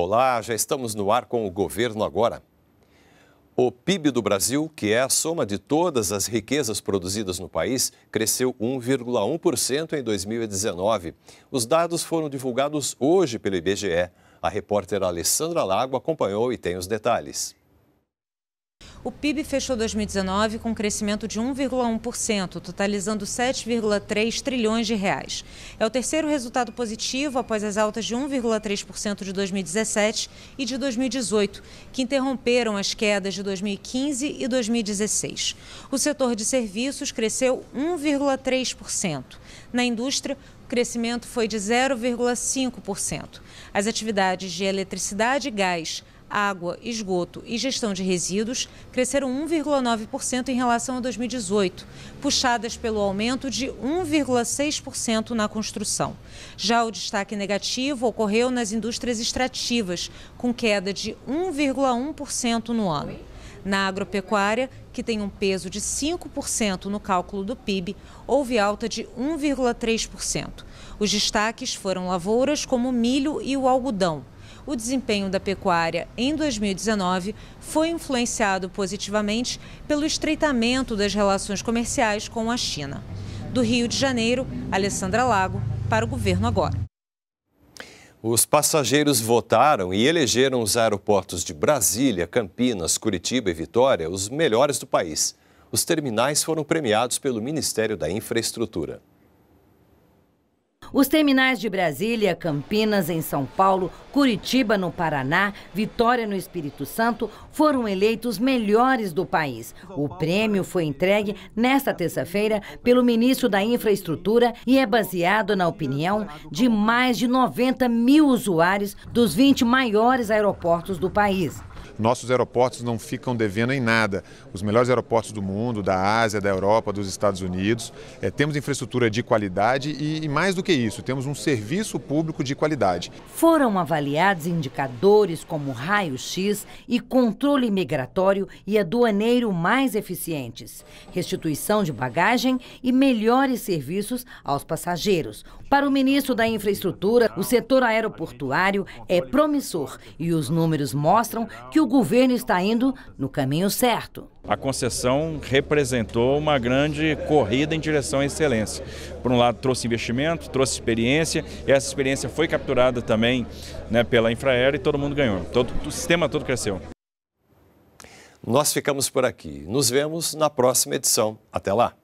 Olá, já estamos no ar com o governo agora. O PIB do Brasil, que é a soma de todas as riquezas produzidas no país, cresceu 1,1% em 2019. Os dados foram divulgados hoje pelo IBGE. A repórter Alessandra Lago acompanhou e tem os detalhes. O PIB fechou 2019 com um crescimento de 1,1%, totalizando 7,3 trilhões de reais. É o terceiro resultado positivo após as altas de 1,3% de 2017 e de 2018, que interromperam as quedas de 2015 e 2016. O setor de serviços cresceu 1,3%. Na indústria, o crescimento foi de 0,5%. As atividades de eletricidade e gás, água, esgoto e gestão de resíduos cresceram 1,9% em relação a 2018, puxadas pelo aumento de 1,6% na construção. Já o destaque negativo ocorreu nas indústrias extrativas, com queda de 1,1% no ano. Na agropecuária, que tem um peso de 5% no cálculo do PIB, houve alta de 1,3%. Os destaques foram lavouras como o milho e o algodão o desempenho da pecuária em 2019 foi influenciado positivamente pelo estreitamento das relações comerciais com a China. Do Rio de Janeiro, Alessandra Lago, para o Governo Agora. Os passageiros votaram e elegeram os aeroportos de Brasília, Campinas, Curitiba e Vitória os melhores do país. Os terminais foram premiados pelo Ministério da Infraestrutura. Os terminais de Brasília, Campinas, em São Paulo, Curitiba, no Paraná, Vitória, no Espírito Santo, foram eleitos melhores do país. O prêmio foi entregue nesta terça-feira pelo ministro da Infraestrutura e é baseado na opinião de mais de 90 mil usuários dos 20 maiores aeroportos do país. Nossos aeroportos não ficam devendo em nada. Os melhores aeroportos do mundo, da Ásia, da Europa, dos Estados Unidos. É, temos infraestrutura de qualidade e, e, mais do que isso, temos um serviço público de qualidade. Foram avaliados indicadores como raio-x e controle migratório e aduaneiro mais eficientes, restituição de bagagem e melhores serviços aos passageiros. Para o ministro da Infraestrutura, o setor aeroportuário é promissor e os números mostram que o governo está indo no caminho certo. A concessão representou uma grande corrida em direção à excelência. Por um lado, trouxe investimento, trouxe experiência, e essa experiência foi capturada também né, pela Infraero e todo mundo ganhou. Todo, o sistema todo cresceu. Nós ficamos por aqui. Nos vemos na próxima edição. Até lá!